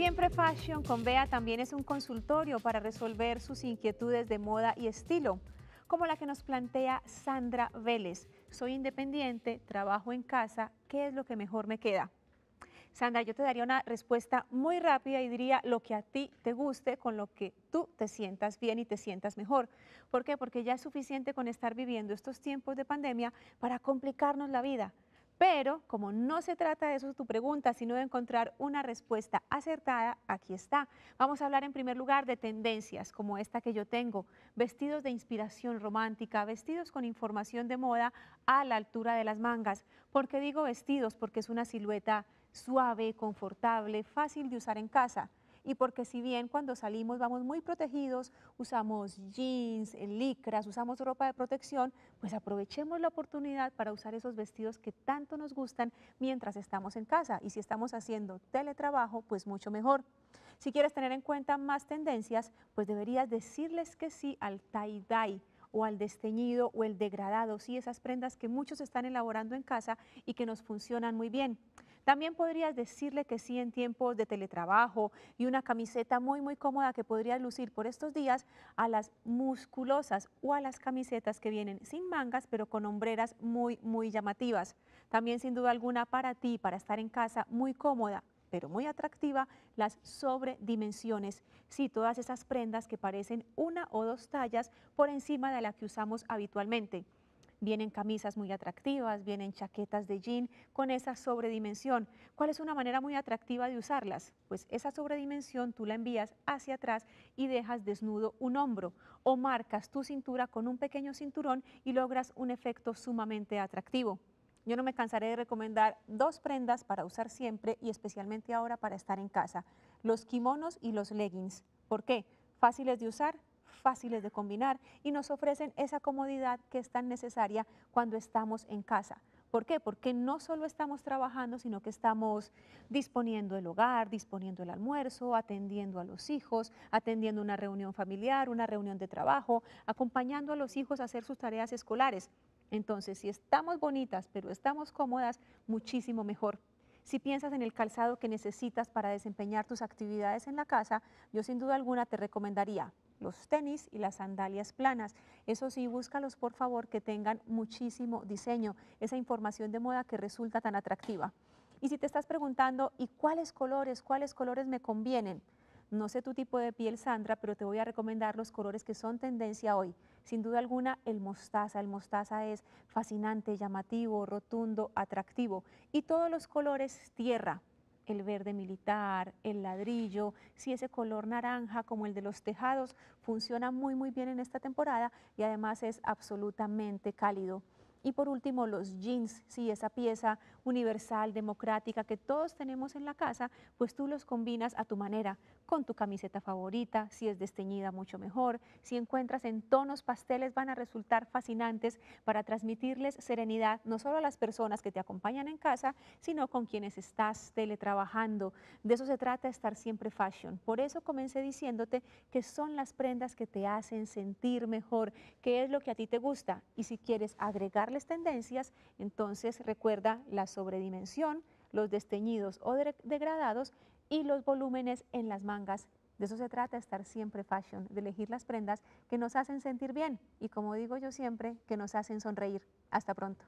Siempre Fashion con Bea también es un consultorio para resolver sus inquietudes de moda y estilo, como la que nos plantea Sandra Vélez. Soy independiente, trabajo en casa, ¿qué es lo que mejor me queda? Sandra, yo te daría una respuesta muy rápida y diría lo que a ti te guste, con lo que tú te sientas bien y te sientas mejor. ¿Por qué? Porque ya es suficiente con estar viviendo estos tiempos de pandemia para complicarnos la vida. Pero como no se trata de eso tu pregunta, sino de encontrar una respuesta acertada, aquí está. Vamos a hablar en primer lugar de tendencias como esta que yo tengo, vestidos de inspiración romántica, vestidos con información de moda a la altura de las mangas. ¿Por qué digo vestidos? Porque es una silueta suave, confortable, fácil de usar en casa y porque si bien cuando salimos vamos muy protegidos, usamos jeans, eh, licras, usamos ropa de protección, pues aprovechemos la oportunidad para usar esos vestidos que tanto nos gustan mientras estamos en casa y si estamos haciendo teletrabajo, pues mucho mejor. Si quieres tener en cuenta más tendencias, pues deberías decirles que sí al tie-dye o al desteñido o el degradado, sí, esas prendas que muchos están elaborando en casa y que nos funcionan muy bien. También podrías decirle que sí en tiempos de teletrabajo y una camiseta muy, muy cómoda que podrías lucir por estos días a las musculosas o a las camisetas que vienen sin mangas, pero con hombreras muy, muy llamativas. También, sin duda alguna, para ti, para estar en casa muy cómoda, pero muy atractiva, las sobredimensiones. Sí, todas esas prendas que parecen una o dos tallas por encima de la que usamos habitualmente. Vienen camisas muy atractivas, vienen chaquetas de jean con esa sobredimensión. ¿Cuál es una manera muy atractiva de usarlas? Pues esa sobredimensión tú la envías hacia atrás y dejas desnudo un hombro o marcas tu cintura con un pequeño cinturón y logras un efecto sumamente atractivo. Yo no me cansaré de recomendar dos prendas para usar siempre y especialmente ahora para estar en casa, los kimonos y los leggings. ¿Por qué? Fáciles de usar, fáciles de combinar y nos ofrecen esa comodidad que es tan necesaria cuando estamos en casa. ¿Por qué? Porque no solo estamos trabajando, sino que estamos disponiendo el hogar, disponiendo el almuerzo, atendiendo a los hijos, atendiendo una reunión familiar, una reunión de trabajo, acompañando a los hijos a hacer sus tareas escolares. Entonces, si estamos bonitas, pero estamos cómodas, muchísimo mejor. Si piensas en el calzado que necesitas para desempeñar tus actividades en la casa, yo sin duda alguna te recomendaría los tenis y las sandalias planas. Eso sí, búscalos por favor que tengan muchísimo diseño, esa información de moda que resulta tan atractiva. Y si te estás preguntando, ¿y cuáles colores, cuáles colores me convienen? No sé tu tipo de piel, Sandra, pero te voy a recomendar los colores que son tendencia hoy. Sin duda alguna, el mostaza. El mostaza es fascinante, llamativo, rotundo, atractivo. Y todos los colores tierra, el verde militar, el ladrillo, si ese color naranja como el de los tejados funciona muy muy bien en esta temporada y además es absolutamente cálido. Y por último, los jeans, sí, esa pieza universal, democrática que todos tenemos en la casa, pues tú los combinas a tu manera, con tu camiseta favorita, si es desteñida mucho mejor, si encuentras en tonos pasteles van a resultar fascinantes para transmitirles serenidad no solo a las personas que te acompañan en casa, sino con quienes estás teletrabajando. De eso se trata estar siempre fashion. Por eso comencé diciéndote que son las prendas que te hacen sentir mejor, qué es lo que a ti te gusta y si quieres agregar las tendencias, entonces recuerda la sobredimensión, los desteñidos o degradados y los volúmenes en las mangas. De eso se trata, estar siempre fashion, de elegir las prendas que nos hacen sentir bien y como digo yo siempre, que nos hacen sonreír. Hasta pronto.